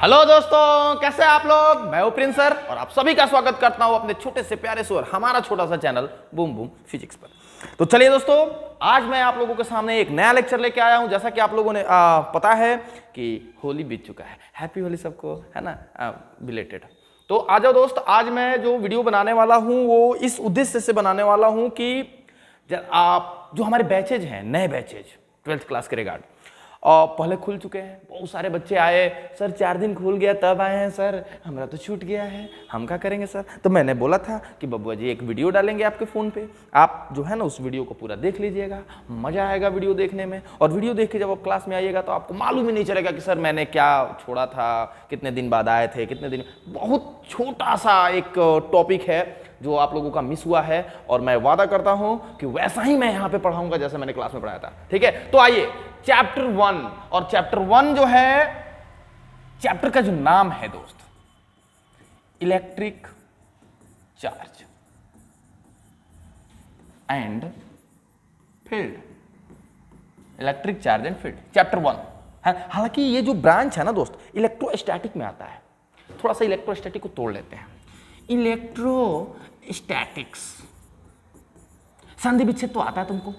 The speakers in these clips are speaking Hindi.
हेलो दोस्तों कैसे आप लोग मैं ओप्रिन सर और आप सभी का स्वागत करता हूं अपने छोटे से प्यारे से और हमारा छोटा सा चैनल बूम बूम फिजिक्स पर तो चलिए दोस्तों आज मैं आप लोगों के सामने एक नया लेक्चर लेके आया हूं जैसा कि आप लोगों ने आ, पता है कि होली बीत चुका है हैप्पी होली सबको है ना रिलेटेड तो आ जाओ दोस्त आज मैं जो वीडियो बनाने वाला हूँ वो इस उद्देश्य से बनाने वाला हूँ कि आप जो हमारे बैचेज हैं नए बैचेज ट्वेल्थ क्लास के रिगार्ड और पहले खुल चुके हैं बहुत सारे बच्चे आए सर चार दिन खुल गया तब आए हैं सर हमारा तो छूट गया है हम क्या करेंगे सर तो मैंने बोला था कि बबुआ जी एक वीडियो डालेंगे आपके फ़ोन पे आप जो है ना उस वीडियो को पूरा देख लीजिएगा मज़ा आएगा वीडियो देखने में और वीडियो देख के जब आप क्लास में आइएगा तो आपको मालूम ही नहीं चलेगा कि सर मैंने क्या छोड़ा था कितने दिन बाद आए थे कितने दिन बहुत छोटा सा एक टॉपिक है जो आप लोगों का मिस हुआ है और मैं वादा करता हूं कि वैसा ही मैं यहां पे पढ़ाऊंगा जैसे मैंने क्लास में पढ़ाया था ठीक है तो आइए चैप्टर वन और चैप्टर वन जो है चैप्टर का जो नाम है दोस्त electric charge and field electric charge and field chapter one हालांकि ये जो ब्रांच है ना दोस्त इलेक्ट्रोस्टैटिक में आता है थोड़ा सा इलेक्ट्रोस्टैटिक को तोड़ लेते हैं इलेक्ट्रोस्टैटिक्स संधि विच्छेद तो आता है तुमको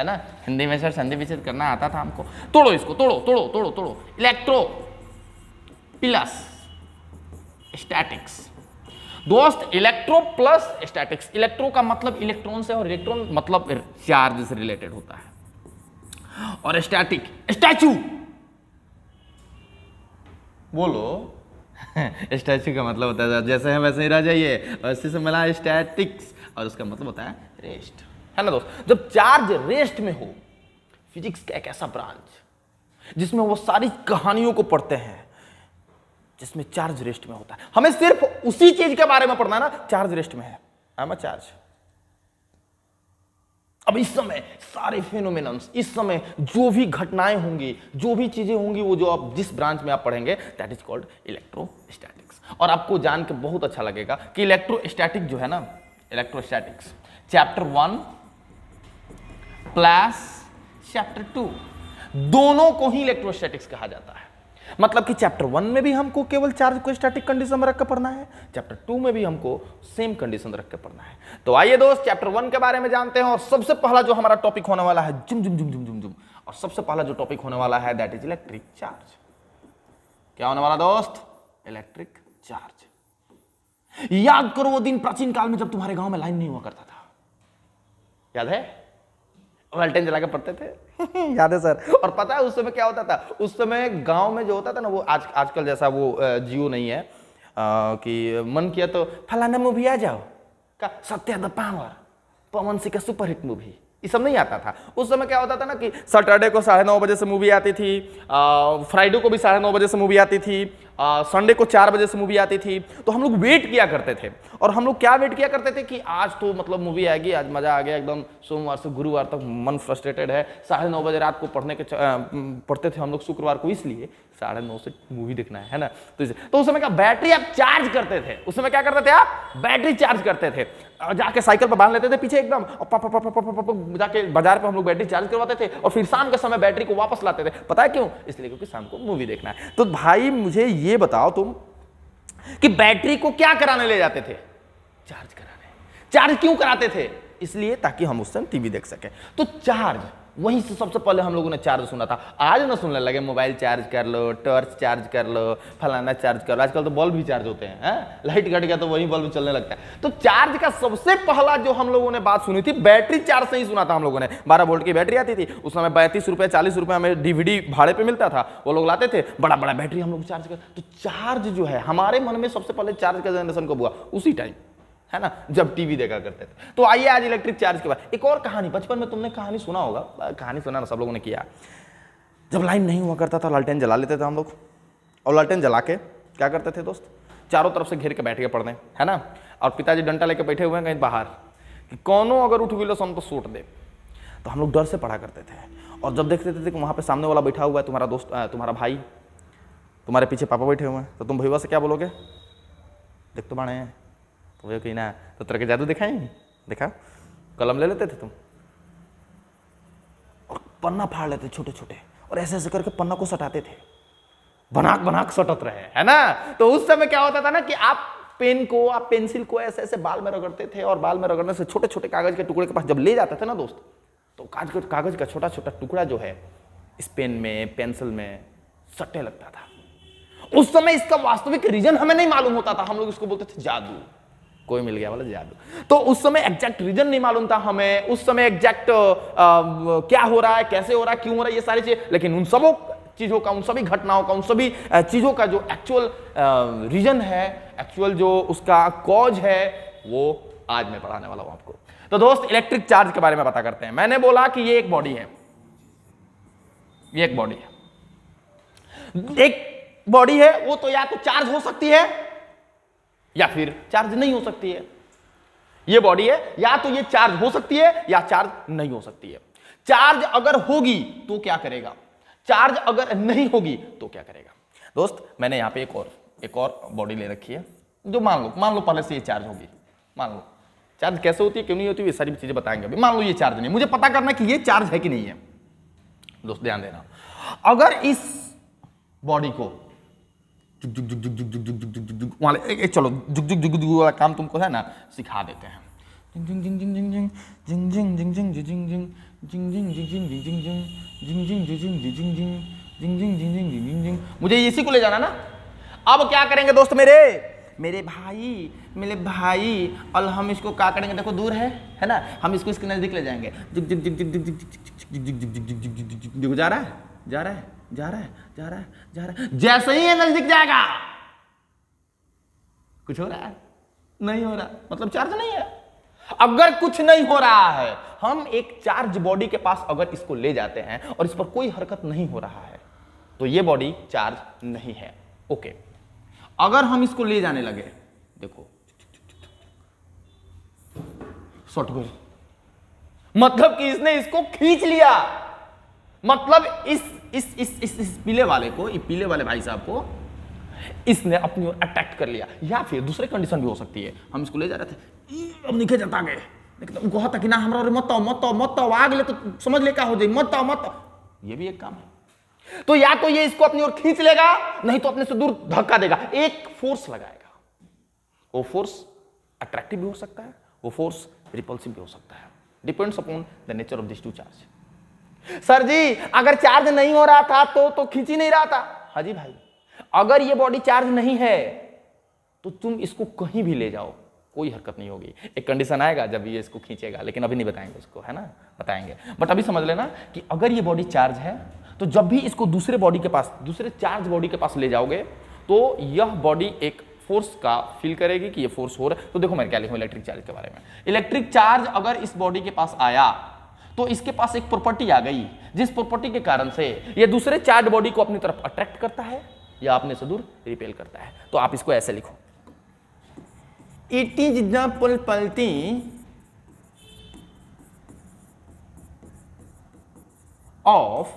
है ना हिंदी में सर संधि विच्छेद करना आता था हमको तोड़ो इसको तोड़ो तोड़ो तोड़ो तोड़ो इलेक्ट्रो प्लस स्टैटिक्स दोस्त इलेक्ट्रो प्लस स्टैटिक्स इलेक्ट्रो का मतलब इलेक्ट्रॉन से और इलेक्ट्रॉन मतलब चार्ज से रिलेटेड होता है और स्टैटिक स्टैचू बोलो स्टैचू का मतलब होता है जैसे है वैसे ही रह जाइए और इससे मिला स्टैटिक्स और उसका मतलब होता है रेस्ट है ना दोस्त जब चार्ज रेस्ट में हो फिजिक्स का एक ऐसा ब्रांच जिसमें वो सारी कहानियों को पढ़ते हैं जिसमें चार्ज रेस्ट में होता है हमें सिर्फ उसी चीज के बारे में पढ़ना है ना चार्ज रेस्ट में है आई एम अ चार्ज अब इस समय सारे फेनोमेनम्स इस समय जो भी घटनाएं होंगी जो भी चीजें होंगी वो जो आप जिस ब्रांच में आप पढ़ेंगे दैट इज कॉल्ड इलेक्ट्रोस्टैटिक्स और आपको जान के बहुत अच्छा लगेगा कि इलेक्ट्रोस्टैटिक जो है ना electrostatics chapter one plus chapter two दोनों को ही इलेक्ट्रोस्टैटिक्स कहा जाता है मतलब कि चैप्टर वन में भी हमको केवल चार्ज को स्टैटिक कंडीशन में रखकर पढ़ना है चैप्टर टू में भी हमको सेम कंडीशन रखकर पढ़ना है तो आइए दोस्त चैप्टर वन के बारे में जानते हैं और सबसे पहला जो हमारा टॉपिक होने वाला है जुम जुम जुम जुम जुम जुम और सबसे पहला जो टॉपिक होने वाला है दैट इज इलेक्ट्रिक चार्ज क्या होने वाला दोस्त इलेक्ट्रिक चार्ज याद करो वो दिन प्राचीन काल में जब तुम्हारे गांव में लाइन नहीं हुआ करता था याद है वाल्टेन जला के पढ़ते थे याद है सर और पता है उस समय क्या होता था उस समय गांव में जो होता था ना वो आज आजकल जैसा वो जियो नहीं है आ, कि मन किया तो फलाना मूवी आ जाओ का सत्या द पावर पवन सिंह का सुपरहिट मूवी ये सब नहीं आता था उस समय क्या होता था ना कि सैटरडे को साढ़े नौ बजे से मूवी आती थी फ्राइडे को भी साढ़े नौ बजे से मूवी आती थी संडे को चार बजे से मूवी आती थी तो हम लोग वेट किया करते थे और हम लोग क्या वेट किया करते थे कि आज तो मतलब मूवी आएगी आज मज़ा आ गया एकदम सोमवार से गुरुवार तक मन फ्रस्ट्रेटेड है साढ़े नौ बजे रात को पढ़ने के पढ़ते थे हम लोग शुक्रवार को इसलिए साढ़े नौ से मूवी देखना है, है ना तो, तो उस समय क्या बैटरी आप चार्ज करते थे उस समय क्या करते थे आप बैटरी चार्ज करते थे जाके साइकिल पर बांध लेते थे पीछे एकदम और जाके बाजार पर हम लोग बैटरी चार्ज करवाते थे और फिर शाम के समय बैटरी को वापस लाते थे पता है क्यों इसलिए क्योंकि शाम को मूवी देखना है तो भाई मुझे ये बताओ तुम कि बैटरी को क्या कराने ले जाते थे चार्ज कराने चार्ज क्यों कराते थे इसलिए ताकि हम उस समय टीवी देख सकें तो चार्ज वहीं से सबसे पहले हम लोगों ने चार्ज सुना था आज ना सुनने लगे मोबाइल चार्ज कर लो टॉर्च चार्ज कर लो फलाना चार्ज कर लो आजकल तो बल्ब भी चार्ज होते हैं है? लाइट कट गया तो वही बल्ब चलने लगता है तो चार्ज का सबसे पहला जो हम लोगों ने बात सुनी थी बैटरी चार्ज से ही सुना था हम लोगों ने बारह वोल्ट की बैटरी आती थी उस समय पैंतीस रुपये चालीस रुपये हमें डीवीडी भाड़े पर मिलता था वो लोग लाते थे बड़ा बड़ा बैटरी हम लोग चार्ज कर तो चार्ज जो है हमारे मन में सबसे पहले चार्ज का जनरेशन कब हुआ उसी टाइम है ना जब टीवी देखा करते थे तो आइए आज इलेक्ट्रिक चार्ज के बाद एक और कहानी बचपन में तुमने कहानी सुना होगा कहानी सुना ना सब लोगों ने किया जब लाइन नहीं हुआ करता था लालटेन जला लेते थे हम लोग और लालटेन जला के क्या करते थे दोस्त चारों तरफ से घेर के बैठ के पढ़ने है ना और पिताजी डंटा लेके बैठे हुए हैं कहीं बाहर कि कौनो अगर उठ सोन तो सूट दे तो हम लोग डर से पढ़ा करते थे और जब देखते थे कि वहाँ पे सामने वाला बैठा हुआ है तुम्हारा दोस्त तुम्हारा भाई तुम्हारे पीछे पापा बैठे हुए हैं तो तुम भैया से क्या बोलोगे देख तो बाड़े हैं तो वे कहीं ना तो तरह के जादू दिखाए दिखा कलम ले लेते थे तुम और पन्ना फाड़ लेते छोटे छोटे और ऐसे ऐसे करके पन्ना को सटाते थे बनाक बनाक सटत रहे है ना तो उस समय क्या होता था ना कि आप पेन को आप पेंसिल को ऐसे ऐसे बाल में रगड़ते थे और बाल में रगड़ने से छोटे छोटे कागज के टुकड़े के पास जब ले जाते थे ना दोस्त तो कागज कागज का छोटा छोटा टुकड़ा जो है इस पेन में पेंसिल में सटे लगता था उस समय इसका वास्तविक रीजन हमें नहीं मालूम होता था हम लोग इसको बोलते थे जादू कोई मिल गया वाला जादू तो उस समय एग्जैक्ट रीजन नहीं मालूम था हमें उस समय एग्जैक्ट क्या हो रहा है कैसे हो रहा है क्यों हो रहा है ये सारी चीज लेकिन उन सबों चीजों का उन सभी घटनाओं का उन सभी चीजों का जो एक्चुअल रीजन है एक्चुअल जो उसका कॉज है वो आज मैं पढ़ाने वाला हूं आपको तो दोस्त इलेक्ट्रिक चार्ज के बारे में बता करते हैं मैंने बोला कि ये एक बॉडी है ये एक बॉडी है एक बॉडी है वो तो या तो चार्ज हो सकती है या फिर चार्ज नहीं हो सकती है ये बॉडी है या तो ये चार्ज हो सकती है या चार्ज नहीं हो सकती है चार्ज अगर होगी तो क्या करेगा चार्ज अगर नहीं होगी तो क्या करेगा दोस्त मैंने यहां पे एक और एक और बॉडी ले रखी है जो मान लो मान लो पहले से ये चार्ज होगी मान लो चार्ज कैसे होती है क्यों नहीं होती है सारी चीज़ें बताएंगे अभी मान लो ये चार्ज नहीं मुझे पता करना कि ये चार्ज है कि नहीं है दोस्त ध्यान देना अगर इस बॉडी को चलो झुक झुक झुक झुक वाला काम तुमको है ना सिखा देते हैं मुझे इसी को ले जाना ना अब क्या करेंगे दोस्त मेरे मेरे भाई मेरे भाई और हम इसको क्या करेंगे देखो दूर है है ना हम इसको इसके नज़दीक ले जाएंगे जा रहा है जा रहा है जा रहा है जा रहा है जा रहा है जैसे ही ये नजदीक जाएगा कुछ हो रहा है नहीं हो रहा मतलब चार्ज नहीं है अगर कुछ नहीं हो रहा है हम एक चार्ज बॉडी के पास अगर इसको ले जाते हैं और इस पर कोई हरकत नहीं हो रहा है तो ये बॉडी चार्ज नहीं है ओके अगर हम इसको ले जाने लगे देखो शॉर्ट मतलब कि इसने इसको खींच लिया मतलब इस इस इस इस, इस पीले वाले को पीले वाले भाई साहब को इसने अपनी ओर अट्रैक्ट कर लिया या फिर दूसरे कंडीशन भी हो सकती है हम इसको ले जा रहे थे अब निके जाता गए कहा था कि ना हमारा मत आओ मत आओ मत आओ आग ले तो समझ ले क्या हो जाए मत आओ मत ये भी एक काम है तो या तो ये इसको अपनी ओर खींच लेगा नहीं तो अपने से दूर धक्का देगा एक फोर्स लगाएगा वो फोर्स अट्रैक्टिव भी हो सकता है वो फोर्स रिपल्सिव भी हो सकता है depends upon the nature of this two charge sir ji अगर चार्ज नहीं हो रहा था तो तो खींच ही नहीं रहा था हाँ जी भाई अगर ये बॉडी चार्ज नहीं है तो तुम इसको कहीं भी ले जाओ कोई हरकत नहीं होगी एक कंडीशन आएगा जब ये इसको खींचेगा लेकिन अभी नहीं बताएंगे उसको है ना बताएंगे बट अभी समझ लेना कि अगर ये बॉडी चार्ज है तो जब भी इसको दूसरे बॉडी के पास दूसरे चार्ज बॉडी के पास ले जाओगे तो यह बॉडी एक फोर्स का फील करेगी कि ये फोर्स हो रहा है तो देखो मैं क्या लिखूं इलेक्ट्रिक चार्ज के बारे में इलेक्ट्रिक चार्ज अगर इस बॉडी के पास आया तो इसके पास एक प्रॉपर्टी आ गई जिस प्रॉपर्टी के कारण से यह दूसरे चार्ज बॉडी को अपनी तरफ अट्रैक्ट करता है या अपने से दूर रिपेल करता है तो आप इसको ऐसे लिखो it is the property of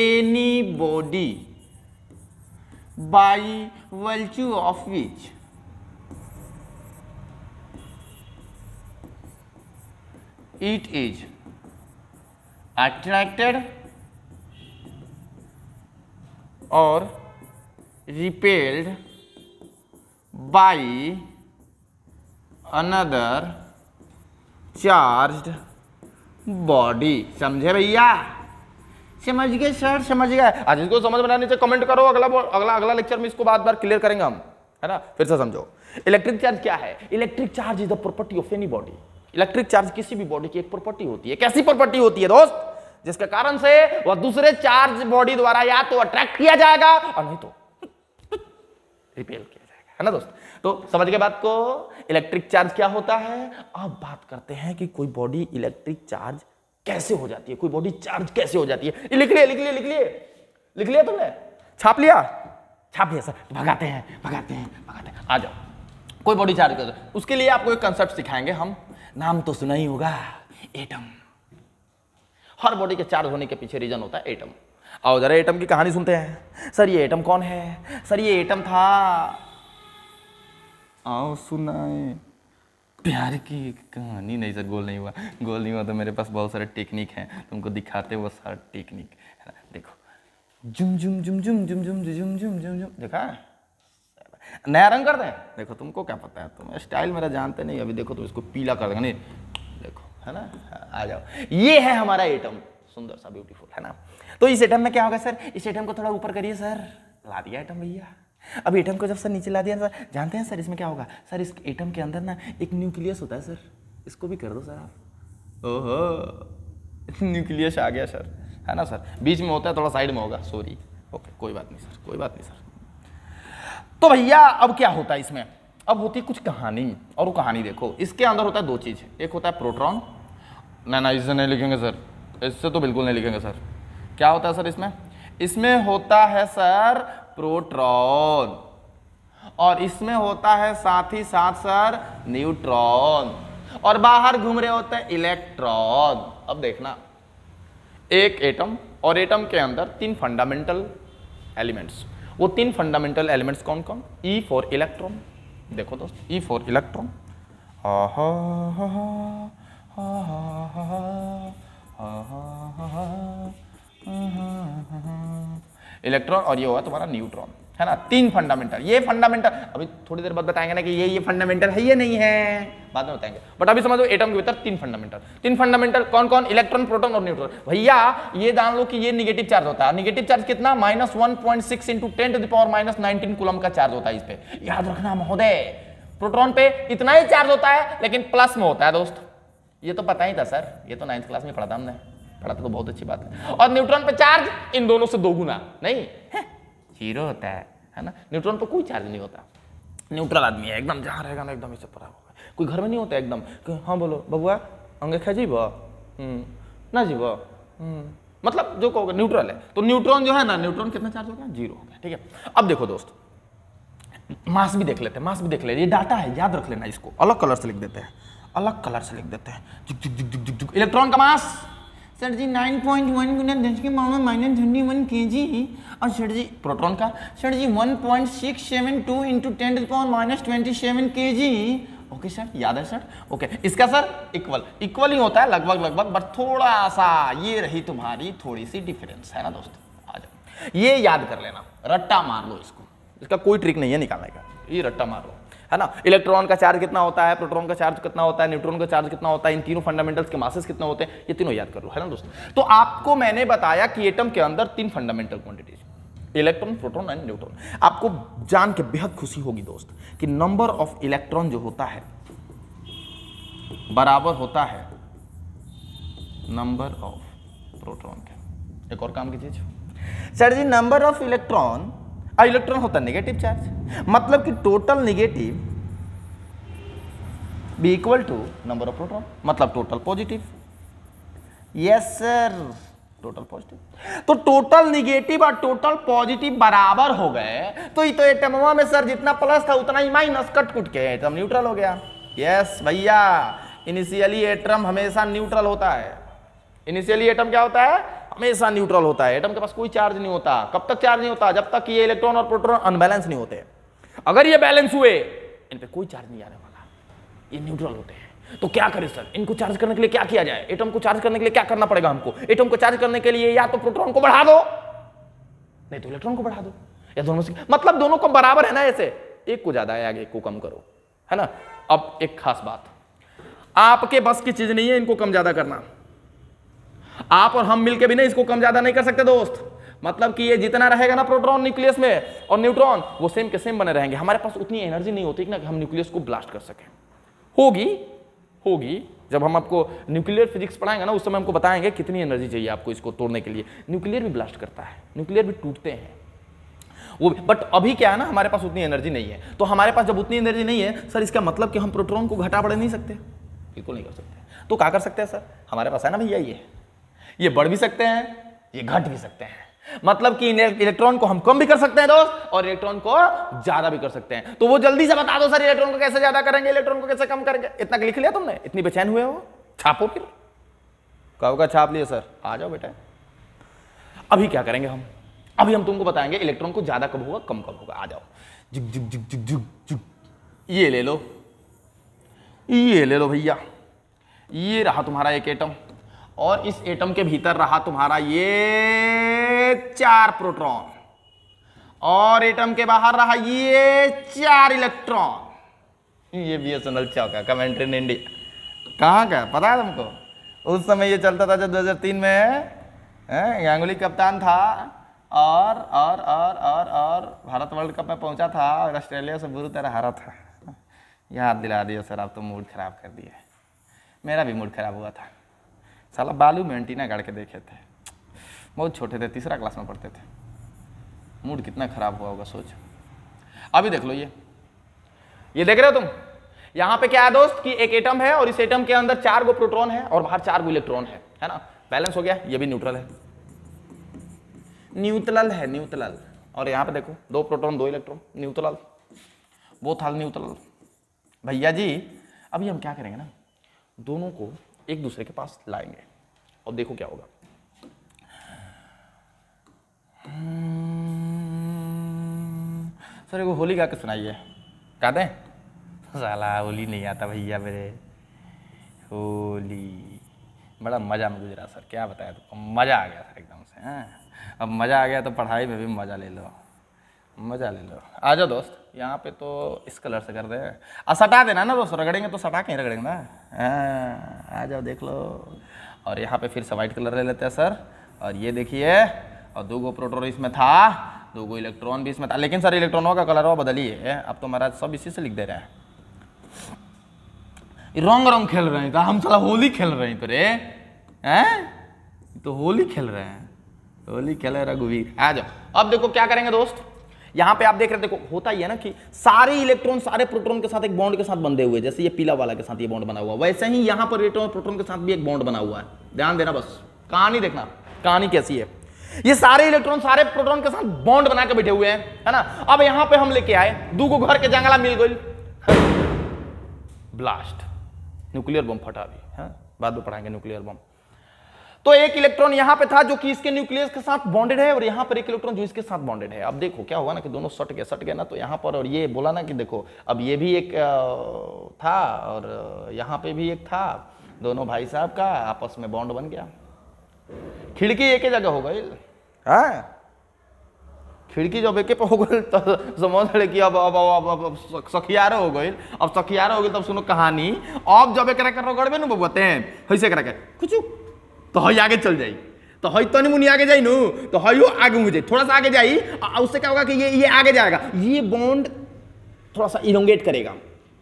any body by virtue of which it is attracted or repelled by another charged body समझे भैया समझ गए सर समझ गए आज इसको समझ में नीचे कमेंट करो अगला अगला अगला लेक्चर में इसको बार बार क्लियर करेंगे हम है ना फिर से समझो इलेक्ट्रिक चार्ज क्या है electric charge is the property of any body electric charge किसी भी बॉडी की एक प्रॉपर्टी होती है कैसी प्रॉपर्टी होती है दोस्त जिसके कारण से वह दूसरे चार्ज बॉडी द्वारा या तो अट्रैक्ट किया जाएगा और नहीं तो रिपेल किया जाएगा है ना दोस्त तो समझ के बात को इलेक्ट्रिक चार्ज क्या होता है अब बात करते हैं कि कोई बॉडी इलेक्ट्रिक चार्ज कैसे हो जाती है कोई बॉडी चार्ज कैसे हो जाती है लिख लिया लिख लिया लिख लिए लिख लिया तुमने छाप लिया छाप लिया सर भगाते हैं भगाते हैं भगाते हैं आ जाओ कोई बॉडी चार्ज कर उसके लिए आपको एक कंसेप्ट सिखाएंगे हम नाम तो सुना ही होगा एटम हर बॉडी के चार्ज होने के पीछे रीजन होता है एटम आओ जरा एटम की कहानी सुनते हैं सर ये एटम कौन है सर ये एटम था आओ सुनाए प्यार की कहानी नहीं सर गोल नहीं हुआ गोल नहीं हुआ तो मेरे पास बहुत सारे टेक्निक हैं तुमको दिखाते वो सारे टेक्निक है ना देखो झुम झुम झुम झुम झुम झुम झुम झुम झुम झुम देखा है नया रंग कर दें देखो तुमको क्या पता है तुम स्टाइल मेरा जानते नहीं अभी देखो तुम इसको पीला कर देंगे नहीं देखो है ना आ जाओ ये है हमारा एटम सुंदर सा ब्यूटीफुल है ना तो इस एटम में क्या होगा सर इस एटम को थोड़ा ऊपर करिए सर ला दिया एटम भैया अब एटम को जब सर नीचे ला दिया सर जानते हैं सर इसमें क्या होगा सर इस एटम के अंदर ना एक न्यूक्लियस होता है सर इसको भी कर दो सर आप ओहो न्यूक्लियस आ गया सर है ना सर बीच में होता है थोड़ा साइड में होगा सॉरी ओके कोई बात नहीं सर कोई बात नहीं सर तो भैया अब क्या होता है इसमें अब होती कुछ कहानी और वो कहानी देखो इसके अंदर होता है दो चीज़ एक होता है प्रोट्रॉन ना ना इससे नहीं लिखेंगे सर इससे तो बिल्कुल नहीं लिखेंगे सर क्या होता है सर इसमें इसमें होता है सर प्रोट्रॉन और इसमें होता है साथ ही साथ सर न्यूट्रॉन और बाहर घूम रहे होते हैं इलेक्ट्रॉन अब देखना एक एटम और एटम के अंदर तीन फंडामेंटल एलिमेंट्स वो तीन फंडामेंटल एलिमेंट्स कौन कौन ई फॉर इलेक्ट्रॉन देखो दोस्त ई फॉर इलेक्ट्रॉन इलेक्ट्रॉन और ये हुआ तुम्हारा न्यूट्रॉन है ना तीन फंडामेंटल ये फंडामेंटल अभी थोड़ी देर बाद बताएंगे ना कि ये ये फंडामेंटल है ये नहीं है बाद में बताएंगे बट अभी समझो एटम के भीतर तीन फंडामेंटल तीन फंडामेंटल कौन कौन इलेक्ट्रॉन प्रोटॉन और न्यूट्रॉन भैया ये जान लो कि ये निगेटिव चार्ज होता है निगेटिव चार्ज कितना minus one point six into ten to the power minus nineteen coulomb का चार्ज होता है इस पर याद रखना महोदय प्रोटॉन पे इतना ही चार्ज होता है लेकिन प्लस में होता है दोस्त ये तो पता ही था सर ये तो नाइन्थ क्लास में पढ़ा था हमने पढ़ा था तो बहुत अच्छी बात है और न्यूट्रॉन पे चार्ज इन दोनों से दोगुना नहीं है? हीरो होता है है ना न्यूट्रॉन पर तो कोई चार्ज नहीं होता न्यूट्रल आदमी है एकदम जहाँ रहेगा ना एकदम इससे पड़ा होगा कोई घर में नहीं होता एकदम हाँ बोलो बबुआ अंगे खा जीब हम्म, ना जीब हम्म, मतलब जो कहोगे न्यूट्रल है तो न्यूट्रॉन जो है ना न्यूट्रॉन कितना चार्ज हो गया जीरो हो गया ठीक है अब देखो दोस्त मास भी देख लेते हैं मास भी देख लेते ये डाटा है याद रख लेना इसको अलग कलर से लिख देते हैं अलग कलर से लिख देते हैं इलेक्ट्रॉन का mass sir ji nine point one गुना दस के मामले minus twenty one K G और सर जी प्रोटोन का sir ji one point six seven two into ten power minus twenty seven K G okay sir याद है सर ओके इसका सर इक्वल इक्वल ही होता है लगभग लगभग बट थोड़ा सा ये रही तुम्हारी थोड़ी सी डिफरेंस है ना दोस्तों आ जाओ ये याद कर लेना रट्टा मार लो इसको इसका कोई ट्रिक नहीं है निकालने का ये रट्टा मार लो है ना इलेक्ट्रॉन का चार्ज कितना होता है प्रोटॉन का चार्ज कितना होता है न्यूट्रॉन का चार्ज कितना होता है इन तीनों फंडामेंटल्स के मासेस कितने होते हैं ये तीनों याद कर लो है ना दोस्तों तो आपको मैंने बताया कि एटम के अंदर तीन fundamental quantities electron proton and neutron आपको जान के बेहद खुशी होगी दोस्त कि नंबर ऑफ इलेक्ट्रॉन जो होता है बराबर होता है नंबर ऑफ प्रोटॉन के एक और काम की चीज sir ji number of electron electron होता है नेगेटिव चार्ज मतलब कि total negative be equal to number of proton मतलब total positive yes sir total positive तो टोटल निगेटिव और टोटल पॉजिटिव बराबर हो गए तो ये तो एटमवा में सर जितना प्लस था उतना ही माइनस कट कुट के एटम न्यूट्रल हो गया यस भैया इनिशियली एटम हमेशा न्यूट्रल होता है इनिशियली एटम क्या होता है हमेशा न्यूट्रल होता है एटम के पास कोई चार्ज नहीं होता कब तक चार्ज नहीं होता जब तक ये इलेक्ट्रॉन और प्रोटोन अनबैलेंस नहीं होते अगर ये बैलेंस हुए इन पर कोई चार्ज नहीं आने वाला ये न्यूट्रल होते हैं तो क्या करें सर इनको चार्ज करने के लिए क्या किया जाए एटम को चार्ज करने के लिए क्या करना पड़ेगा हमको एटम को चार्ज करने के लिए या तो प्रोटॉन को बढ़ा दो नहीं तो इलेक्ट्रॉन को बढ़ा दो या दोनों से मतलब दोनों को बराबर है ना ऐसे एक को ज्यादा है आगे एक को कम करो है ना अब एक खास बात आपके बस की चीज नहीं है इनको कम ज्यादा करना आप और हम मिलके भी ना इसको कम ज्यादा नहीं कर सकते दोस्त मतलब कि ये जितना रहेगा ना प्रोटॉन न्यूक्लियस में और न्यूट्रॉन वो सेम के सेम बने रहेंगे हमारे पास उतनी एनर्जी नहीं होती ना कि हम न्यूक्लियस को ब्लास्ट कर सकें होगी होगी जब हम आपको न्यूक्लियर फिजिक्स पढ़ाएंगे ना उस समय हमको बताएंगे कितनी एनर्जी चाहिए आपको इसको तोड़ने के लिए न्यूक्लियर भी ब्लास्ट करता है न्यूक्लियर भी टूटते हैं वो बट अभी क्या है ना हमारे पास उतनी एनर्जी नहीं है तो हमारे पास जब उतनी एनर्जी नहीं है सर इसका मतलब कि हम प्रोटॉन को घटा बढ़े नहीं सकते बिल्कुल नहीं कर सकते तो क्या कर सकते हैं सर हमारे पास है ना भैया ये ये बढ़ भी सकते हैं ये घट भी सकते हैं मतलब कि इलेक्ट्रॉन को हम कम भी कर सकते हैं दोस्त और इलेक्ट्रॉन को ज्यादा भी कर सकते हैं तो वो जल्दी से बता दो सर इलेक्ट्रॉन को कैसे ज्यादा करेंगे इलेक्ट्रॉन को कैसे कम करेंगे इतना लिख लिया तुमने इतनी बेचैन हुए हो छापो फिर का छाप लिया सर आ जाओ बेटा अभी क्या करेंगे हम अभी हम तुमको बताएंगे इलेक्ट्रॉन को ज्यादा कब होगा कम कब होगा आ जाओ जुग जुग जुग जुग जुग जुग ये ले लो ये ले लो भैया ये रहा तुम्हारा एक एटम और इस एटम के भीतर रहा तुम्हारा ये चार प्रोटॉन और एटम के बाहर रहा ये चार इलेक्ट्रॉन ये बी एस एन एल चौक है कमेंट्री इन इंडिया कहाँ का पता है तुमको उस समय ये चलता था जब 2003 में गांगुली कप्तान था और और और और और भारत वर्ल्ड कप में पहुंचा था और ऑस्ट्रेलिया से बुरी तरह हारा था याद दिला दिया सर आप तो मूड खराब कर दिए मेरा भी मूड खराब हुआ था साला बालू में एंटीना गाड़ के देखे थे बहुत छोटे थे तीसरा क्लास में पढ़ते थे मूड कितना खराब हुआ होगा सोच अभी देख लो ये ये देख रहे हो तुम यहां पे क्या है दोस्त कि एक एटम है और इस एटम के अंदर चार गो प्रोटोन है और बाहर चार गो इलेक्ट्रॉन है है ना बैलेंस हो गया ये भी न्यूट्रल है न्यूट्रल है न्यूट्रल और यहाँ पे देखो दो प्रोटोन दो इलेक्ट्रॉन न्यूट्रल वो था न्यूट्रल भैया जी अभी हम क्या करेंगे ना दोनों को एक दूसरे के पास लाएंगे और देखो क्या होगा सर एगो होली गा के सुनाइए गा दें साला होली नहीं आता भैया मेरे होली बड़ा मज़ा में गुजरा सर क्या बताया तो मज़ा आ गया सर एकदम से हैं हाँ। अब मज़ा आ गया तो पढ़ाई में भी मज़ा ले लो मज़ा ले लो आ जाओ दोस्त यहाँ पे तो इस कलर से कर दे और सटा देना ना दोस्तों रगड़ेंगे तो सटा ही रगड़ेंगे ना आ, जाओ देख लो और यहाँ पे फिर से वाइट कलर ले लेते हैं सर और ये देखिए और दो गो प्रोटोन इसमें था दो गो इलेक्ट्रॉन भी इसमें था लेकिन सर इलेक्ट्रॉनों का कलर वो बदलिए अब तो महाराज सब इसी से लिख दे रहे हैं रंग रंग खेल रहे हैं तो हम चला होली खेल रहे हैं तो रे हैं तो होली खेल रहे हैं होली खेल रहे रघुवीर आ जाओ अब देखो क्या करेंगे दोस्त यहां पे आप देख रहे देखो होता ही है ना कि सारे इलेक्ट्रॉन सारे प्रोटोन के साथ एक बॉन्ड के साथ बंधे हुए जैसे ये पीला वाला के साथ ये बॉन्ड बना हुआ वैसे ही यहां पर इलेक्ट्रॉन प्रोटोन के साथ भी एक बॉन्ड बना हुआ है ध्यान देना बस कहानी देखना कहानी कैसी है ये सारे इलेक्ट्रॉन सारे प्रोटोन के साथ बॉन्ड बना के बैठे हुए हैं है ना अब यहां पर हम लेके आए दू को घर के जंगला मिल गई ब्लास्ट न्यूक्लियर बम फटा भी है हाँ? बाद में पढ़ाएंगे न्यूक्लियर बम तो एक इलेक्ट्रॉन यहां पे था जो कि इसके न्यूक्लियस के साथ बॉन्डेड है और यहां पर एक इलेक्ट्रॉन जो इसके साथ बॉन्डेड है अब देखो क्या हुआ ना कि दोनों सट गए सट गए ना तो यहां पर और ये बोला ना कि देखो अब ये भी एक था और यहां पे भी एक था दोनों भाई साहब का आपस में बॉन्ड बन गया खिड़की एक ही जगह हो गई हाँ। खिड़की जब एक हो गई तो समझ रहे कि अब अब अब अब, अब सखियारे हो गई अब सखियार हो गई तब सुनो कहानी अब जब एक रगड़बे ना बबते हैं ऐसे करके कुछ तो हई आगे चल जाई तो हई तनी मुनी आगे जाई नू तो हई आगे मुझे थोड़ा सा आगे जाई उससे क्या होगा कि ये ये आगे जाएगा ये बॉन्ड थोड़ा सा इलोंगेट करेगा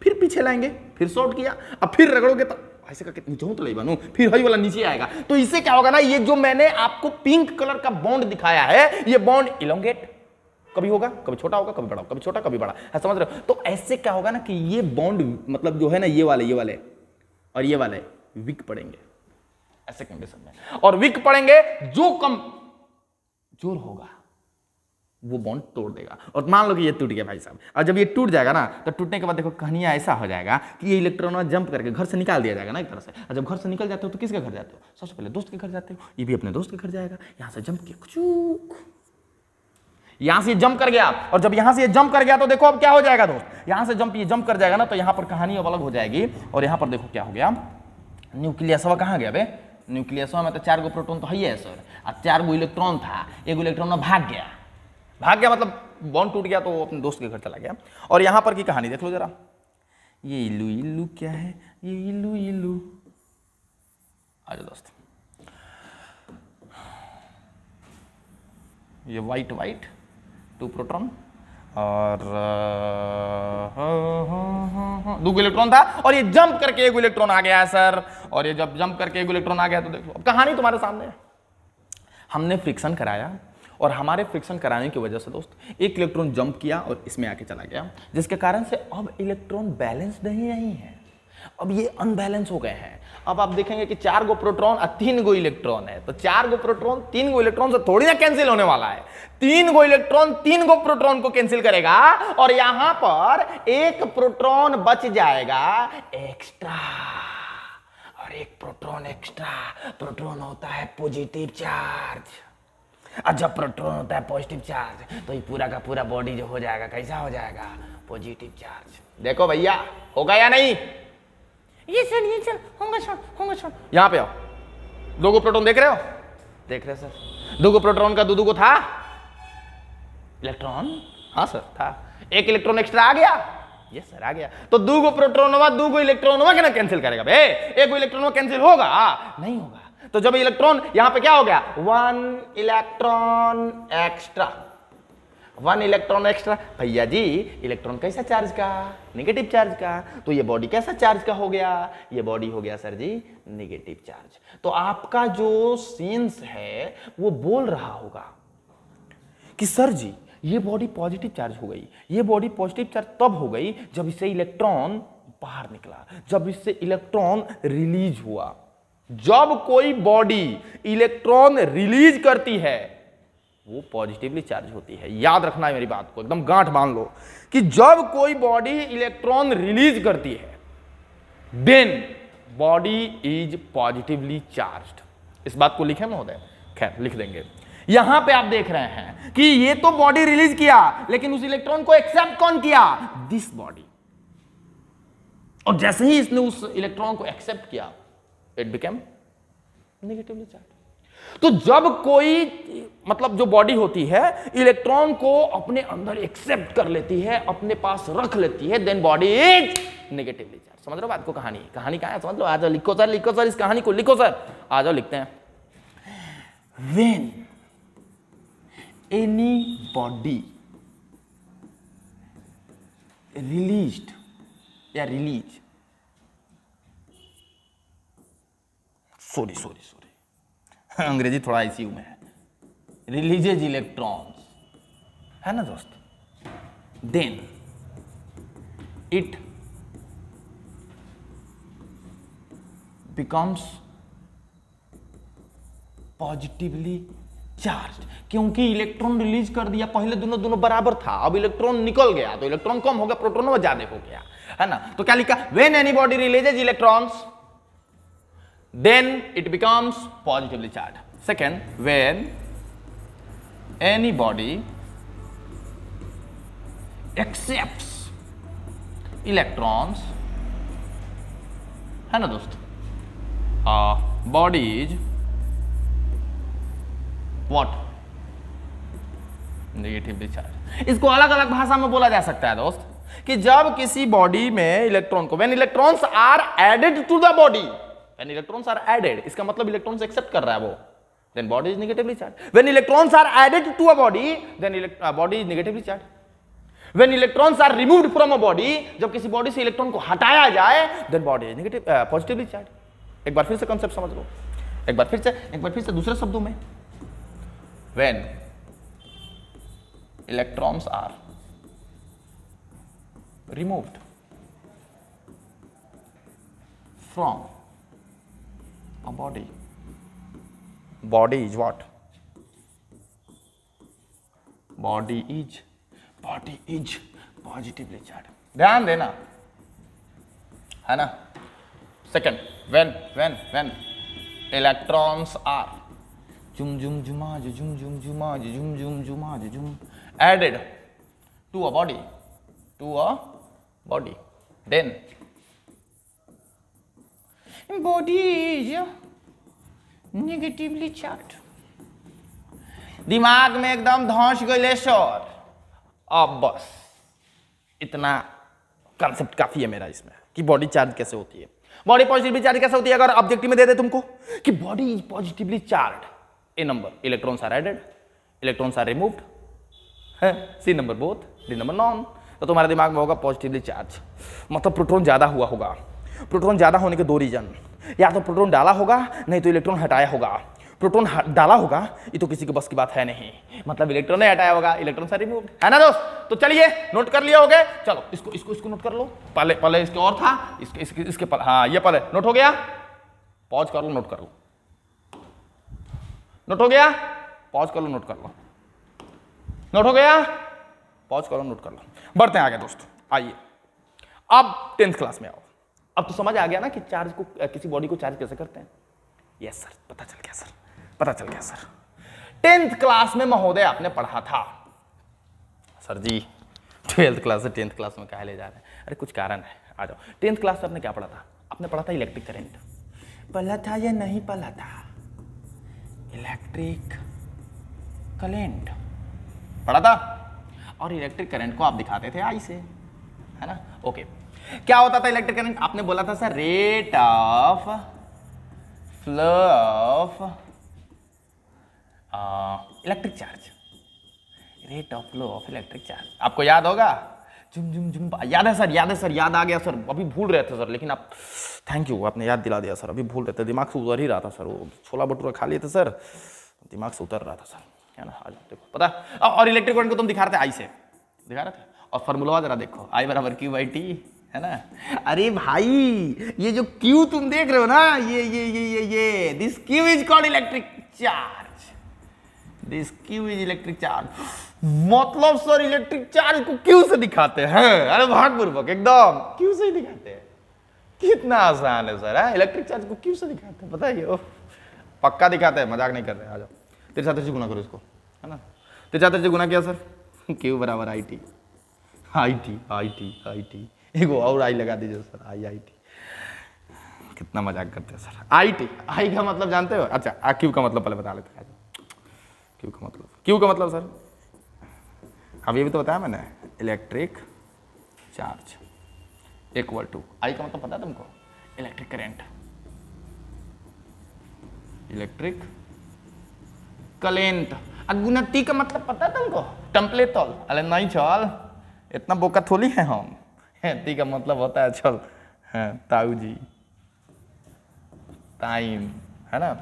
फिर पीछे लाएंगे फिर शॉर्ट किया अब फिर रगड़ोगे तो ऐसे करके नीचे तो ले बनू फिर हई वाला नीचे आएगा तो इससे क्या होगा ना ये जो मैंने आपको पिंक कलर का बॉन्ड दिखाया है ये बॉन्ड इलोंगेट कभी होगा कभी छोटा होगा कभी बड़ा कभी छोटा कभी बड़ा है हाँ, समझ रहे हो तो ऐसे क्या होगा ना कि ये बॉन्ड मतलब जो है ना ये वाले ये वाले और ये वाले विक पड़ेंगे ऐसे कंडीशन में और वीक पड़ेंगे जो कम जोर होगा वो बॉन्ड तोड़ देगा और मान लो कि ये टूट गया भाई साहब और जब ये टूट जाएगा ना तो टूटने के बाद देखो कहानियाँ ऐसा हो जाएगा कि ये इलेक्ट्रॉन जंप करके घर से निकाल दिया जाएगा ना एक तरह से और जब घर से निकल जाते हो तो किसके घर जाते हो सबसे पहले दोस्त के घर जाते हो ये भी अपने दोस्त के घर जाएगा यहाँ से जंप किया चूक यहां से ये जंप कर गया और जब यहां से ये जंप कर गया तो देखो अब क्या हो जाएगा दोस्त यहां से जंप ये जंप कर जाएगा ना तो यहां पर कहानी अब अलग हो जाएगी और यहां पर देखो क्या हो गया न्यूक्लियस अब कहां गया भाई न्यूक्लियस में तो चार गो प्रोटोन तो है सर आ चार गो इलेक्ट्रॉन था एगो इलेक्ट्रॉन में भाग गया भाग गया मतलब बॉन्ड टूट गया तो वो अपने दोस्त के घर चला गया और यहाँ पर की कहानी देख लो जरा ये इल्लू इल्लू क्या है ये इल्लू इल्लू आ जाओ दोस्त ये वाइट वाइट टू प्रोटॉन और हाँ, हाँ, हाँ, दो इलेक्ट्रॉन था और ये जंप करके एक इलेक्ट्रॉन आ गया है सर और ये जब जंप करके एक इलेक्ट्रॉन आ गया तो देखो अब कहानी तुम्हारे सामने है हमने फ्रिक्शन कराया और हमारे फ्रिक्शन कराने की वजह से दोस्त एक इलेक्ट्रॉन जंप किया और इसमें आके चला गया जिसके कारण से अब इलेक्ट्रॉन बैलेंस नहीं रही है अब ये अनबैलेंस हो गए हैं अब आप देखेंगे कि चार गो प्रोटॉन और तीन गो इलेक्ट्रॉन है तो चार गो प्रोटॉन तीन गो इलेक्ट्रॉन से थोड़ी ना कैंसिल होने वाला है तीन गो इलेक्ट्रॉन तीन गो प्रोटॉन को कैंसिल करेगा और यहां पर एक प्रोटॉन बच जाएगा एक्स्ट्रा एक प्रोटॉन एक्स्ट्रा प्रोटॉन होता है पॉजिटिव चार्ज और जब प्रोटॉन होता है पॉजिटिव चार्ज तो ये पूरा का पूरा बॉडी जो हो जाएगा कैसा हो जाएगा पॉजिटिव चार्ज देखो भैया होगा या नहीं ये सर ये सर होगा सर होगा सर यहाँ पे आओ दो को प्रोटॉन देख रहे हो देख रहे सर दो को प्रोटॉन का दो को था इलेक्ट्रॉन हाँ सर था एक इलेक्ट्रॉन एक्स्ट्रा आ गया यस सर आ गया तो दो गो प्रोटोनवा दो गो इलेक्ट्रॉनवा के ना कैंसिल करेगा बे एक गो इलेक्ट्रॉनवा कैंसिल होगा नहीं होगा तो जब इलेक्ट्रॉन यहां पे क्या हो गया one electron extra one electron extra भैया जी इलेक्ट्रॉन कैसा चार्ज का नेगेटिव चार्ज का तो ये बॉडी कैसा चार्ज का हो गया ये बॉडी हो गया सर जी नेगेटिव चार्ज तो आपका जो सेंस है वो बोल रहा होगा कि सर जी ये बॉडी पॉजिटिव चार्ज हो गई ये बॉडी पॉजिटिव चार्ज तब हो गई जब इससे इलेक्ट्रॉन बाहर निकला जब इससे इलेक्ट्रॉन रिलीज हुआ जब कोई बॉडी इलेक्ट्रॉन रिलीज करती है वो पॉजिटिवली चार्ज होती है याद रखना है मेरी बात को एकदम गांठ मान लो कि जब कोई बॉडी इलेक्ट्रॉन रिलीज करती है then body is positively charge इस बात को लिखे महोदय खैर लिख देंगे यहां पे आप देख रहे हैं कि ये तो बॉडी रिलीज किया लेकिन उस इलेक्ट्रॉन को एक्सेप्ट कौन किया दिस बॉडी और जैसे ही इसने उस इलेक्ट्रॉन को एक्सेप्ट किया इट बिकेम नेगेटिवली चार्ज तो जब कोई मतलब जो बॉडी होती है इलेक्ट्रॉन को अपने अंदर एक्सेप्ट कर लेती है अपने पास रख लेती है then body is negatively charge समझ रहे हो बात को कहानी कहानी कहा है समझ लो आ जाओ लिखो सर लिखो सर इस कहानी को लिखो सर आ जाओ लिखते हैं when any body released yeah release sorry sorry sorry अंग्रेजी थोड़ा आईसीयू में है रिलीजेज इलेक्ट्रॉन्स है ना दोस्त then it becomes positively charge क्योंकि इलेक्ट्रॉन रिलीज कर दिया पहले दोनों दोनों बराबर था अब इलेक्ट्रॉन निकल गया तो इलेक्ट्रॉन कम हो गया प्रोटोन ज्यादा हो गया है ना तो क्या लिखा when any body releases electron then it becomes positively charge second when any body accept electron है ना दोस्त बॉडीज वॉट निगेटिवली डिस्चार्ज इसको अलग अलग भाषा में बोला जा सकता है दोस्त कि जब किसी बॉडी में इलेक्ट्रॉन को when electrons are added to the body when electrons are added इसका मतलब इलेक्ट्रॉन्स एक्सेप्ट कर रहा है वो then body is negatively charged when electrons are added to a body then uh, body is negatively charged when electrons are removed from a body जब किसी बॉडी से इलेक्ट्रॉन को हटाया जाए then body is negative uh, positively charged एक बार फिर से कॉन्सेप्ट समझ लो एक बार फिर से एक बार फिर से दूसरे शब्दों में when electrons are removed from a body. Body is what? Body is body is positively charged. ध्यान देना है ना second when when when electrons are जुम जुम झुम झुम जुम झुम झुम झुमा जुम झुम झुमा झुम added to a body to a body then body is negatively charge दिमाग में एकदम धंस गए सर अब बस इतना कंसेप्ट काफी है मेरा इसमें कि बॉडी चार्ज कैसे होती है बॉडी पॉजिटिवली चार्ज कैसे होती है अगर ऑब्जेक्टिव में दे दे तुमको कि body is positively charge number electrons are added electrons are removed है C number both D number none तो तुम्हारे दिमाग में होगा पॉजिटिवली चार्ज मतलब प्रोटोन ज़्यादा हुआ होगा प्रोटोन ज़्यादा होने के दो रीजन या तो प्रोटोन डाला होगा नहीं तो इलेक्ट्रॉन हटाया होगा प्रोटोन डाला होगा ये तो किसी के बस की बात है नहीं मतलब इलेक्ट्रॉन ने हटाया होगा इलेक्ट्रॉन से रिमूव है ना दोस्त तो चलिए नोट कर लिया हो गए चलो इसको इसको इसको नोट कर लो पहले पहले इसके और था इसके इसके, इसके पहले हाँ ये पहले नोट हो गया पॉज कर लो नोट कर लो नोट हो गया पॉज कर लो नोट कर लो नोट हो गया पॉज कर लो नोट कर लो बढ़ते हैं आगे दोस्तों आइए अब टेंथ क्लास में आओ अब तो समझ आ गया ना कि चार्ज को किसी बॉडी को चार्ज कैसे करते हैं यस सर पता चल गया सर पता चल गया सर टेंथ क्लास में महोदय आपने पढ़ा था सर जी ट्वेल्थ क्लास से टेंथ क्लास में क्या ले जा रहे हैं अरे कुछ कारण है आ जाओ टेंथ क्लास में आपने क्या पढ़ा था आपने पढ़ा था इलेक्ट्रिक करेंट पढ़ा था या नहीं पढ़ा था इलेक्ट्रिक करेंट पढ़ा था और इलेक्ट्रिक करंट को आप दिखाते थे आई से है ना ओके क्या होता था इलेक्ट्रिक करंट आपने बोला था sir rate of flow of electric charge rate of flow of electric charge आपको याद होगा जुम जुम जुम याद है सर याद है सर याद आ गया सर अभी भूल रहे थे सर लेकिन आप थैंक यू आपने याद दिला दिया सर अभी भूल रहे थे दिमाग से उतर ही रहा था सर वो छोला भटूरा खा लिए थे सर दिमाग से उतर रहा था सर है ना आज देखो पता और इलेक्ट्रिक करंट को तुम दिखा रहे थे आई से दिखा रहे थे और फॉर्मूला जरा देखो आई बराबर क्यू आई टी है ना अरे भाई ये जो क्यू तुम देख रहे हो ना ये ये ये ये ये this Q is called electric charge this Q is electric charge मतलब सर इलेक्ट्रिक चार्ज को क्यू से दिखाते हैं अरे भागपूर्वक एकदम क्यों से ही दिखाते हैं कितना आसान है सर है इलेक्ट्रिक चार्ज को क्यू से दिखाते हैं बताइए पक्का दिखाते हैं मजाक नहीं कर रहे आ जाओ तेरे साथ गुना करो इसको है ना तेरे साथ से गुना किया सर क्यू बराबर I T I T I T I T एक और आई लगा दीजिए सर आई आई टी कितना मजाक करते हैं सर आई टी आई का मतलब जानते हो अच्छा क्यू का मतलब पहले बता लेते हैं क्यू का मतलब क्यू का मतलब सर अभी अभी तो बताया मैंने electric charge equal to I का मतलब पता तुमको इलेक्ट्रिक करेंट इलेक्ट्रिक कलेंट अगुनती का मतलब पता तुमको टम्पलेटॉल अरे नहीं चल इतना बोका थोली है हम ती का मतलब होता है चल ताऊ जी टाइम है ना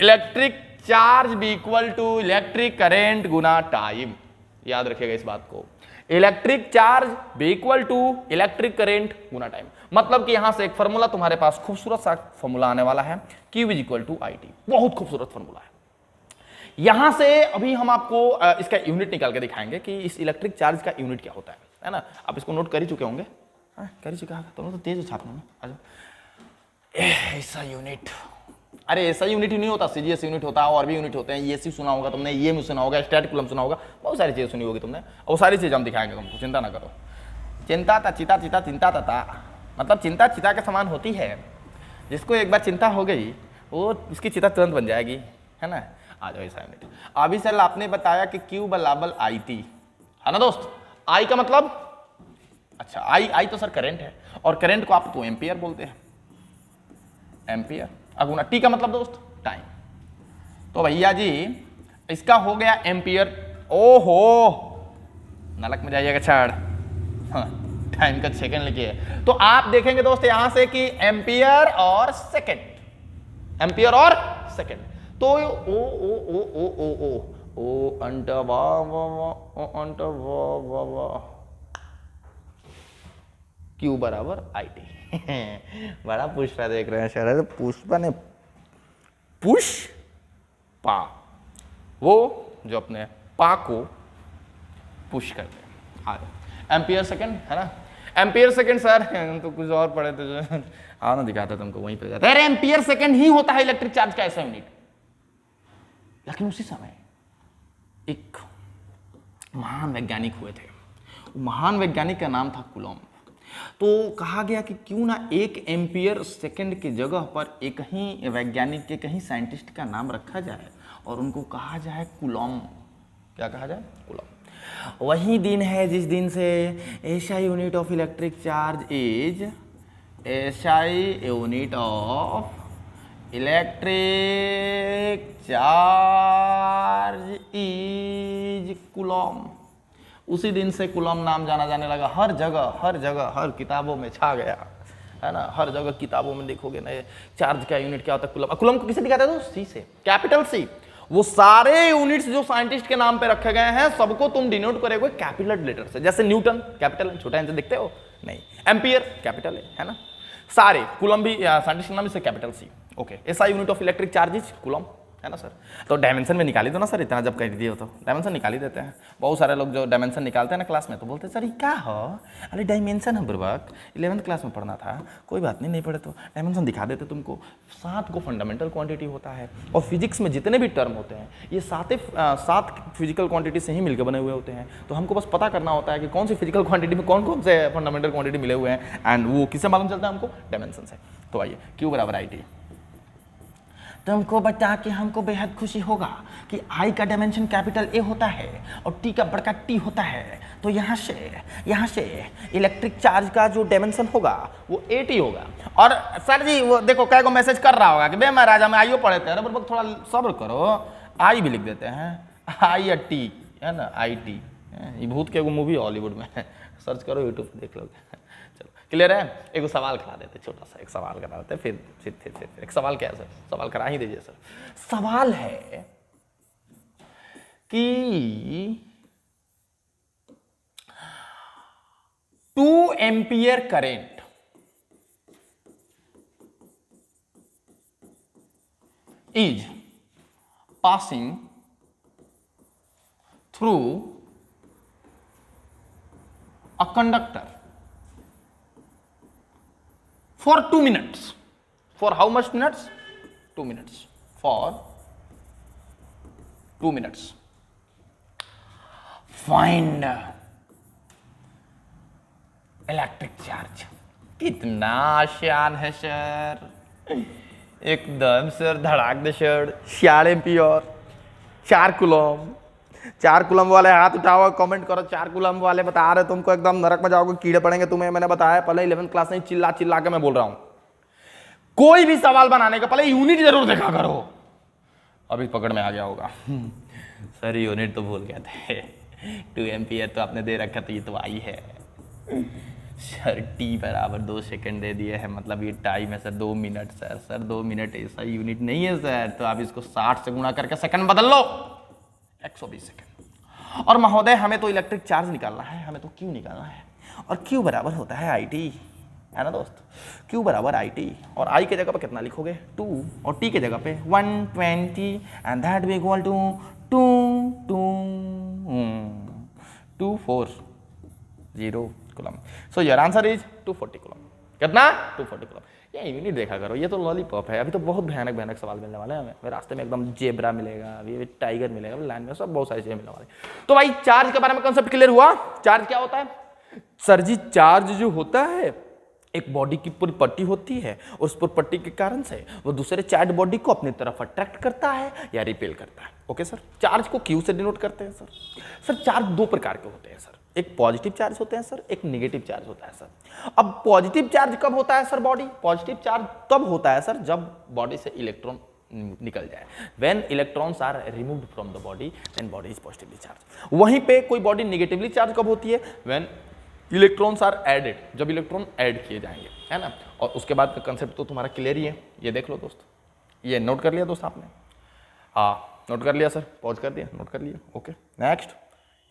इलेक्ट्रिक चार्ज भी इक्वल टू इलेक्ट्रिक करेंट गुना टाइम याद रखिएगा इस बात को electric charge equal to electric current गुना टाइम मतलब कि यहां से एक फॉर्मूला तुम्हारे पास खूबसूरत सा फॉर्मूला आने वाला है Q is equal to I T बहुत खूबसूरत फॉर्मूला है यहां से अभी हम आपको इसका यूनिट निकाल के दिखाएंगे कि इस इलेक्ट्रिक चार्ज का यूनिट क्या होता है है ना आप इसको नोट कर ही चुके होंगे हाँ, कर ही चुका तो, तो तेज छापने में ऐसा यूनिट अरे ऐसा यूनिट ही नहीं होता सीजीएस यूनिट होता है और भी यूनिट होते हैं ये e सुना होगा तुमने ये e सुना होगा कुलम सुना होगा बहुत सारी चीज़ें सुनी होगी तुमने और सारी चीज़ हम दिखाएंगे तुमको चिंता ना करो चिंता था चिता चिता चिंता तथा मतलब चिंता चिता के समान होती है जिसको एक बार चिंता हो गई वो उसकी चिता तुरंत बन जाएगी है ना आ जाओ ऐसा यूनिट अभी सर आपने बताया कि क्यू बलाबल आई टी है ना दोस्त आई का मतलब अच्छा आई आई तो सर करेंट है और करेंट को आप तो एम्पियर बोलते हैं एम्पियर अगुना टी का मतलब दोस्त टाइम तो भैया जी इसका हो गया एम्पियर ओ हो नलक में जाइएगा छाड़ टाइम हाँ, का सेकेंड लिखिए तो आप देखेंगे दोस्त यहां से कि एम्पियर और सेकेंड एम्पियर और सेकेंड तो ओ ओ ओ ओ ओ ओ ओ अंट ओ अंट वा वा वा क्यू बराबर आई टी बड़ा पुष्पा देख रहे हैं शरद तो पुष्पा ने पुष पा वो जो अपने पा को पुश कर दे एम्पियर सेकंड है ना एम्पियर सेकंड सर हम तो कुछ और पढ़े थे जो आओ ना दिखाता तुमको वहीं पर जाता अरे एम्पियर सेकंड ही होता है इलेक्ट्रिक चार्ज का ऐसा यूनिट लेकिन उसी समय एक महान वैज्ञानिक हुए थे महान वैज्ञानिक का नाम था कुलम तो कहा गया कि क्यों ना एक एम्पियर सेकेंड की जगह पर एक ही वैज्ञानिक के कहीं साइंटिस्ट का नाम रखा जाए और उनको कहा जाए कुलम क्या कहा जाए कुलम वही दिन है जिस दिन से SI unit of electric charge is SI unit of electric charge is coulomb उसी दिन से कुलम नाम जाना जाने लगा हर जगह हर जगह हर किताबों में छा गया है ना हर जगह किताबों में देखोगे नए चार्ज का यूनिट क्या होता है कुलम कुलम को किसे दिखाते थे सी से कैपिटल सी वो सारे यूनिट्स जो साइंटिस्ट के नाम पे रखे गए हैं सबको तुम डिनोट करेगा कैपिटल लेटर से जैसे न्यूटन कैपिटल है छोटा इंच देखते हो नहीं एम्पियर कैपिटल है है ना सारे कुलम भी साइंटिस्ट के नाम से capital C okay SI unit of electric charges coulomb है ना सर तो डायमेंशन में निकाली दो ना सर इतना जब कह दिए हो तो डायमेंशन निकाली देते हैं बहुत सारे लोग जो डायमेंशन निकालते हैं ना क्लास में तो बोलते हैं सर ये क्या हो अरे डायमेंशन है बुर्वक इलेवंथ क्लास में पढ़ना था कोई बात नहीं नहीं पढ़े तो डायमेंशन दिखा देते तुमको सात को फंडामेंटल क्वांटिटी होता है और फिजिक्स में जितने भी टर्म होते हैं ये सात सात फिजिकल क्वांटिटी से ही मिलकर बने हुए होते हैं तो हमको बस पता करना होता है कि कौन सी फिजिकल क्वांटिटी में कौन कौन से फंडामेंटल क्वांटिटी मिले हुए हैं एंड वो किससे मालूम चलता है हमको डायमेंशन से तो आइए क्यू बराबर आई टी तुमको बता के हमको बेहद खुशी होगा कि आई का डायमेंशन कैपिटल ए होता है और टी का बड़का टी होता है तो यहाँ से यहाँ से इलेक्ट्रिक चार्ज का जो डायमेंशन होगा वो ए टी होगा और सर जी वो देखो कैगो मैसेज कर रहा होगा कि बे महाराजा मैं आईओ पढ़े थे अरे थोड़ा सब्र करो आई भी लिख देते हैं आई या टी है ना आई टी भूत के एगो मूवी हॉलीवुड में सर्च करो यूट्यूब पर देख लोगे क्लियर है एक सवाल करा देते छोटा सा एक सवाल करा देते फिर फिर फिर फिर एक सवाल क्या है सर सवाल करा ही दीजिए सर सवाल है कि two ampere current is passing through a conductor for 2 minutes for how much minutes 2 minutes for 2 minutes find electric charge कितना आसान है सर एकदम सर धड़ाक दे सर श्याले प्योर चार कुलम चार कुलम वाले हाथ उठाओ कमेंट करो चार कुलम वाले बता रहे तुमको एकदम नरक में जाओगे कीड़े पड़ेंगे तुम्हें मैंने बताया पहले इलेवंथ क्लास में चिल्ला चिल्ला के मैं बोल रहा हूं कोई भी सवाल बनाने का पहले यूनिट जरूर देखा करो अभी पकड़ में आ गया होगा सर यूनिट तो भूल गए थे टू एम तो आपने दे रखा तो ये तो आई है सर टी बराबर दो सेकंड दे दिए है मतलब ये टाइम है सर दो मिनट सर सर दो मिनट ऐसा यूनिट नहीं है सर तो आप इसको साठ से गुणा करके सेकंड बदल लो 120 सेकंड और महोदय हमें तो इलेक्ट्रिक चार्ज निकालना है हमें तो क्यू निकालना है और क्यू बराबर होता है आई टी है ना दोस्त क्यू बराबर आई टी और आई के जगह पर कितना लिखोगे टू और टी के जगह पे one twenty and that V equal to two two hmm, two four zero coulomb so your answer is two forty coulomb कितना टू फोर्टी कुलम या यूनिट देखा करो ये तो लॉलीपॉप है अभी तो बहुत भयानक भयानक सवाल मिलने वाले हैं हमें रास्ते में एकदम जेबरा मिलेगा अभी टाइगर मिलेगा लाइन में सब बहुत सारी चीज़ें मिलने वाले तो भाई चार्ज के बारे में कंसेप्ट क्लियर हुआ चार्ज क्या होता है सर जी चार्ज जो होता है एक बॉडी की पूरी पट्टी होती है और उस पूरी पट्टी के कारण से वो दूसरे चार्ज बॉडी को अपनी तरफ अट्रैक्ट करता है या रिपेल करता है ओके सर चार्ज को क्यू से डिनोट करते हैं सर सर चार्ज दो प्रकार के होते हैं सर एक पॉजिटिव चार्ज होते हैं सर एक नेगेटिव चार्ज होता है सर अब पॉजिटिव चार्ज कब होता है सर बॉडी पॉजिटिव चार्ज तब होता है सर जब बॉडी से इलेक्ट्रॉन निकल जाए when electrons are remove from the body then body is positively charge वहीं पे कोई बॉडी निगेटिवली चार्ज कब होती है वेन इलेक्ट्रॉन्स आर एडेड जब इलेक्ट्रॉन एड किए जाएंगे है ना और उसके बाद का कंसेप्ट तो तुम्हारा क्लियर ही है ये देख लो दोस्त ये नोट कर लिया दोस्त आपने हाँ नोट कर लिया सर पॉज कर दिया नोट कर लिया ओके नेक्स्ट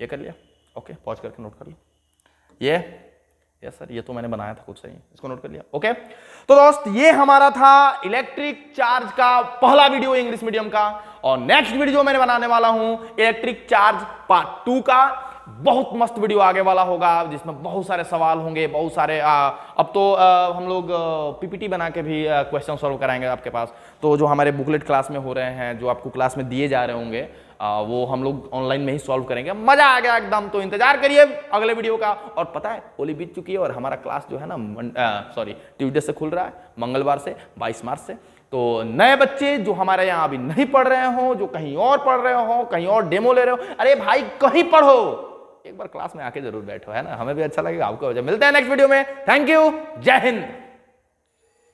ये कर लिया ओके पॉज करके नोट कर लो ये यस सर ये तो मैंने बनाया था खुद से ही इसको नोट कर लिया ओके तो दोस्त ये हमारा था इलेक्ट्रिक चार्ज का पहला वीडियो इंग्लिश मीडियम का और नेक्स्ट वीडियो मैंने बनाने वाला हूं इलेक्ट्रिक चार्ज पार्ट टू का बहुत मस्त वीडियो आगे वाला होगा जिसमें बहुत सारे सवाल होंगे बहुत सारे आ, अब तो आ, हम लोग पीपीटी बना के भी क्वेश्चन सॉल्व कराएंगे आपके पास तो जो हमारे बुकलेट क्लास में हो रहे हैं जो आपको क्लास में दिए जा रहे होंगे आ, वो हम लोग ऑनलाइन में ही सॉल्व करेंगे मजा आ गया एकदम तो इंतजार करिए अगले वीडियो का और पता है होली बीत चुकी है और हमारा क्लास जो है ना सॉरी ट्यूजडे से खुल रहा है मंगलवार से बाईस मार्च से तो नए बच्चे जो हमारे यहाँ अभी नहीं पढ़ रहे हों जो कहीं और पढ़ रहे हों कहीं और डेमो ले रहे हो अरे भाई कहीं पढ़ो एक बार क्लास में आके जरूर बैठो है ना हमें भी अच्छा लगेगा आपको मिलते हैं नेक्स्ट वीडियो में थैंक यू जय हिंद